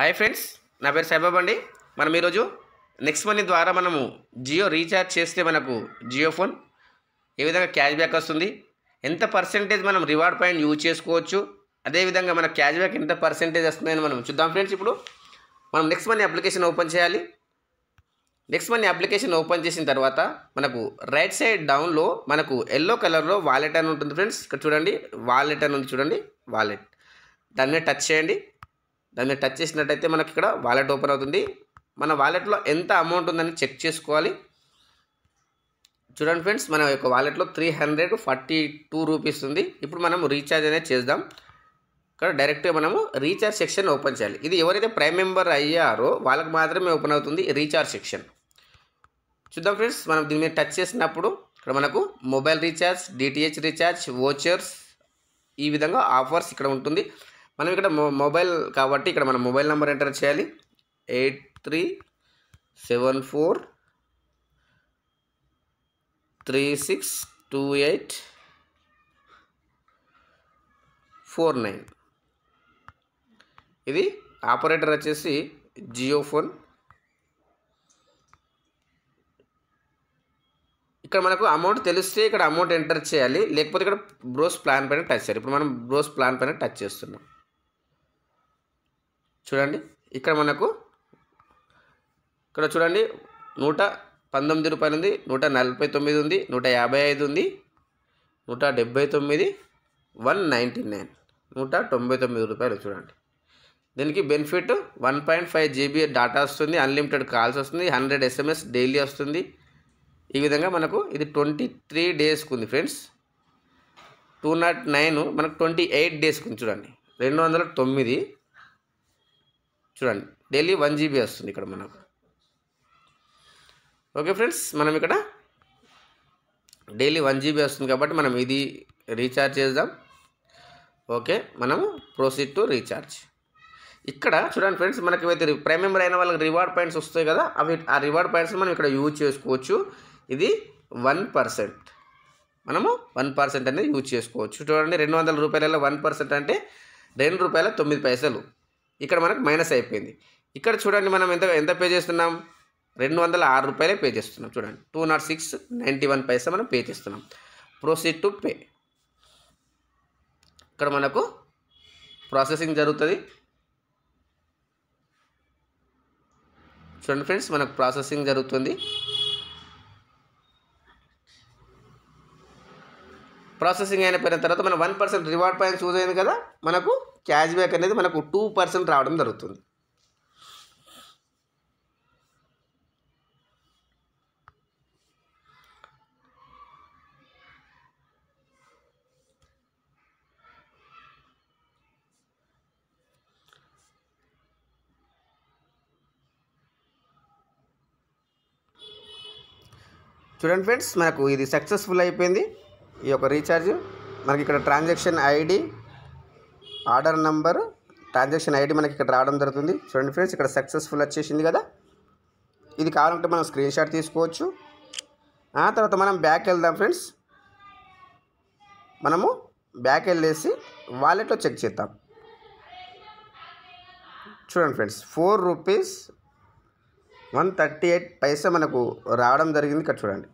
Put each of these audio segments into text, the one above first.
hi friends నా పేరు సైబాబు అండి మనం ఈరోజు నెక్స్ట్ మనీ ద్వారా మనము జియో రీఛార్జ్ చేస్తే మనకు జియో ఫోన్ ఏ విధంగా క్యాష్ బ్యాక్ వస్తుంది ఎంత పర్సెంటేజ్ మనం రివార్డ్ పాయింట్ యూజ్ చేసుకోవచ్చు అదేవిధంగా మన క్యాష్ బ్యాక్ ఎంత పర్సెంటేజ్ వస్తుందని మనం చూద్దాం ఫ్రెండ్స్ ఇప్పుడు మనం నెక్స్ట్ మనీ అప్లికేషన్ ఓపెన్ చేయాలి నెక్స్ట్ మనీ అప్లికేషన్ ఓపెన్ చేసిన తర్వాత మనకు రైట్ సైడ్ డౌన్లో మనకు ఎల్లో కలర్లో వాలెట్ అని ఉంటుంది ఫ్రెండ్స్ ఇక్కడ చూడండి వాలెట్ అని ఉంది చూడండి వాలెట్ దాన్ని టచ్ చేయండి దాన్ని టచ్ చేసినట్టయితే మనకి ఇక్కడ వాలెట్ ఓపెన్ అవుతుంది మన వాలెట్లో ఎంత అమౌంట్ ఉందని చెక్ చేసుకోవాలి చూడండి ఫ్రెండ్స్ మన యొక్క వాలెట్లో three hundred forty two rupees ఉంది ఇప్పుడు మనం రీఛార్జ్ అనేది చేద్దాం ఇక్కడ డైరెక్ట్గా మనము రీఛార్జ్ సెక్షన్ ఓపెన్ చేయాలి ఇది ఎవరైతే ప్రైమ్ మెంబర్ అయ్యారో వాళ్ళకి మాత్రమే ఓపెన్ అవుతుంది రీఛార్జ్ సెక్షన్ చూద్దాం ఫ్రెండ్స్ మనం దీని మీద టచ్ చేసినప్పుడు ఇక్కడ మనకు mobile recharge DTH recharge vouchers ఈ విధంగా ఆఫర్స్ ఇక్కడ ఉంటుంది మనం ఇక్కడ మొబైల్ కాబట్టి ఇక్కడ మనం మొబైల్ నెంబర్ ఎంటర్ చేయాలి eight three seven four three six two eight four nine ఇది ఆపరేటర్ వచ్చేసి జియో ఫోన్ ఇక్కడ మనకు అమౌంట్ తెలిస్తే ఇక్కడ అమౌంట్ ఎంటర్ చేయాలి లేకపోతే ఇక్కడ బ్రోస్ ప్లాన్ పైన టచ్ చేయాలి ఇప్పుడు మనం బ్రోస్ ప్లాన్ పైన టచ్ చేస్తున్నాం చూడండి ఇక్కడ మనకు ఇక్కడ చూడండి నూట పంతొమ్మిది రూపాయలు ఉంది నూట నలభై తొమ్మిది ఉంది నూట యాభై ఐదు ఉంది నూట డెబ్బై తొమ్మిది వన్ నైంటీ నైన్ నూట తొంభై తొమ్మిది రూపాయలు చూడండి దీనికి benefit one point five GB data వస్తుంది అన్లిమిటెడ్ కాల్స్ వస్తుంది హండ్రెడ్ ఎస్ఎంఎస్ డైలీ వస్తుంది ఈ విధంగా మనకు ఇది ట్వంటీ త్రీ డేస్కి ఉంది ఫ్రెండ్స్ టూ నాట్ నైన్ మనకు ట్వంటీ ఎయిట్ డేస్కి ఉంది చూడండి రెండు వందల తొమ్మిది చూడండి డైలీ వన్ జీబీ వస్తుంది ఇక్కడ మనకు ఓకే ఫ్రెండ్స్ మనం ఇక్కడ డైలీ వన్ జీబీ వస్తుంది కాబట్టి మనం ఇది రీఛార్జ్ చేద్దాం ఓకే మనము ప్రొసీడ్ టు రీఛార్జ్ ఇక్కడ చూడండి ఫ్రెండ్స్ మనకి అయితే ప్రైమ్ మెంబర్ అయిన వాళ్ళకి రివార్డ్ పాయింట్స్ వస్తాయి కదా అవి ఆ రివార్డ్ పాయింట్స్ మనం ఇక్కడ యూజ్ చేసుకోవచ్చు ఇది వన్ పర్సెంట్ మనము వన్ పర్సెంట్ అనేది యూజ్ చేసుకోవచ్చు చూడండి రెండు వందల రూపాయలలో వన్ పర్సెంట్ అంటే రెండు రూపాయల తొమ్మిది పైసలు ఇక్కడ మనకు మైనస్ అయిపోయింది ఇక్కడ చూడండి మనం ఎంత ఎంత పే చేస్తున్నాం రెండు వందల ఆరు రూపాయలే పే చేస్తున్నాం చూడండి two naught six ninety one paisa మనం పే చేస్తున్నాం ప్రొసీడ్ టు పే ఇక్కడ మనకు ప్రాసెసింగ్ జరుగుతుంది చూడండి ఫ్రెండ్స్ మనకు ప్రాసెసింగ్ జరుగుతుంది ప్రాసెసింగ్ అయిపోయిన తర్వాత మనం వన్ పర్సెంట్ రివార్డ్ పాయింట్ చూస్ అయింది కదా మనకు క్యాష్ బ్యాక్ అనేది మనకు టూ పర్సెంట్ రావడం జరుగుతుంది చూడండి ఫ్రెండ్స్ మనకు ఇది సక్సెస్ఫుల్ అయిపోయింది ఈ యొక్క రీఛార్జ్ మనకి ఇక్కడ transaction ID order number transaction ID మనకి ఇక్కడ రావడం జరుగుతుంది చూడండి ఫ్రెండ్స్ ఇక్కడ సక్సెస్ఫుల్ వచ్చేసింది కదా ఇది కావాలంటే మనం స్క్రీన్ షాట్ తీసుకోవచ్చు ఆ తర్వాత మనం బ్యాక్ వెళ్దాం ఫ్రెండ్స్ మనము బ్యాక్ వెళ్ళేసి వాలెట్లో చెక్ చేద్దాం చూడండి friends four rupees one thirty eight paisa మనకు రావడం జరిగింది ఇక్కడ చూడండి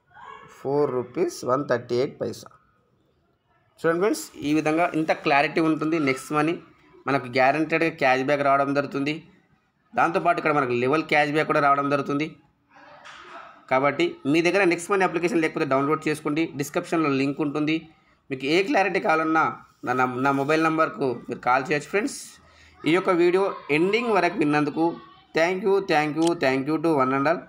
four rupees one thirty eight paisa చూడండి ఫ్రెండ్స్ ఈ విధంగా ఇంత క్లారిటీ ఉంటుంది నెక్స్ట్ మనీ మనకు గ్యారంటీడ్గా క్యాష్ బ్యాక్ రావడం జరుగుతుంది దాంతోపాటు ఇక్కడ మనకు లెవెల్ క్యాష్ బ్యాక్ కూడా రావడం జరుగుతుంది కాబట్టి మీ దగ్గర నెక్స్ట్ మనీ అప్లికేషన్ లేకపోతే డౌన్లోడ్ చేసుకోండి డిస్క్రిప్షన్లో లింక్ ఉంటుంది మీకు ఏ క్లారిటీ కావాలన్నా నా నా మొబైల్ నెంబర్కు మీరు కాల్ చేయొచ్చు ఫ్రెండ్స్ ఈ యొక్క వీడియో ఎండింగ్ వరకు విన్నందుకు thank you thank you thank you to one and all